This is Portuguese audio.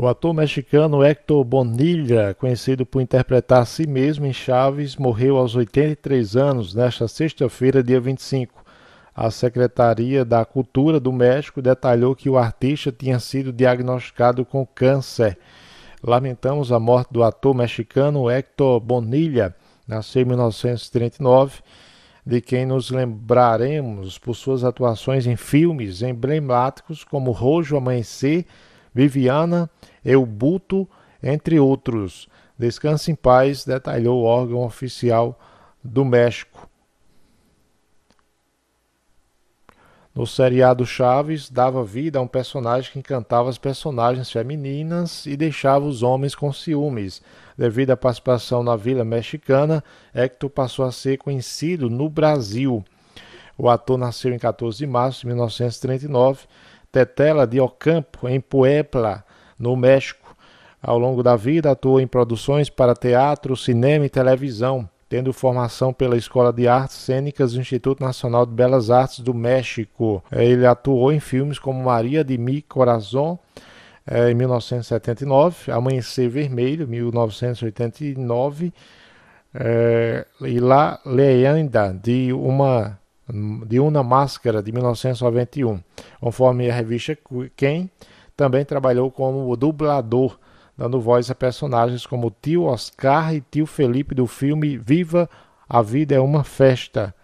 O ator mexicano Hector Bonilla, conhecido por interpretar si mesmo em Chaves, morreu aos 83 anos nesta sexta-feira, dia 25. A Secretaria da Cultura do México detalhou que o artista tinha sido diagnosticado com câncer. Lamentamos a morte do ator mexicano Hector Bonilla, nasceu em 1939, de quem nos lembraremos por suas atuações em filmes emblemáticos como Rojo Amanhecer Viviana Eubuto, entre outros. Descanse em paz, detalhou o órgão oficial do México. No seriado Chaves, dava vida a um personagem que encantava as personagens femininas e deixava os homens com ciúmes. Devido à participação na Vila Mexicana, Hector passou a ser conhecido no Brasil. O ator nasceu em 14 de março de 1939 Tetela de Ocampo, em Puebla, no México. Ao longo da vida, atuou em produções para teatro, cinema e televisão, tendo formação pela Escola de Artes Cênicas do Instituto Nacional de Belas Artes do México. É, ele atuou em filmes como Maria de Mi Corazon, é, em 1979, Amanhecer Vermelho, 1989, é, e La Leyenda, de uma de Una Máscara de 1991. Conforme a revista Quem, também trabalhou como dublador, dando voz a personagens como Tio Oscar e Tio Felipe do filme Viva a Vida é uma Festa,